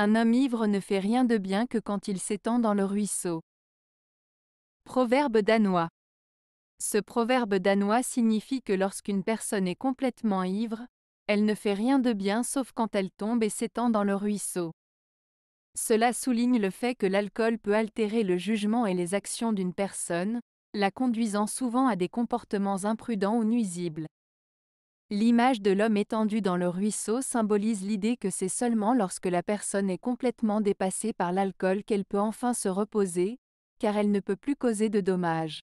Un homme ivre ne fait rien de bien que quand il s'étend dans le ruisseau. Proverbe danois. Ce proverbe danois signifie que lorsqu'une personne est complètement ivre, elle ne fait rien de bien sauf quand elle tombe et s'étend dans le ruisseau. Cela souligne le fait que l'alcool peut altérer le jugement et les actions d'une personne, la conduisant souvent à des comportements imprudents ou nuisibles. L'image de l'homme étendu dans le ruisseau symbolise l'idée que c'est seulement lorsque la personne est complètement dépassée par l'alcool qu'elle peut enfin se reposer, car elle ne peut plus causer de dommages.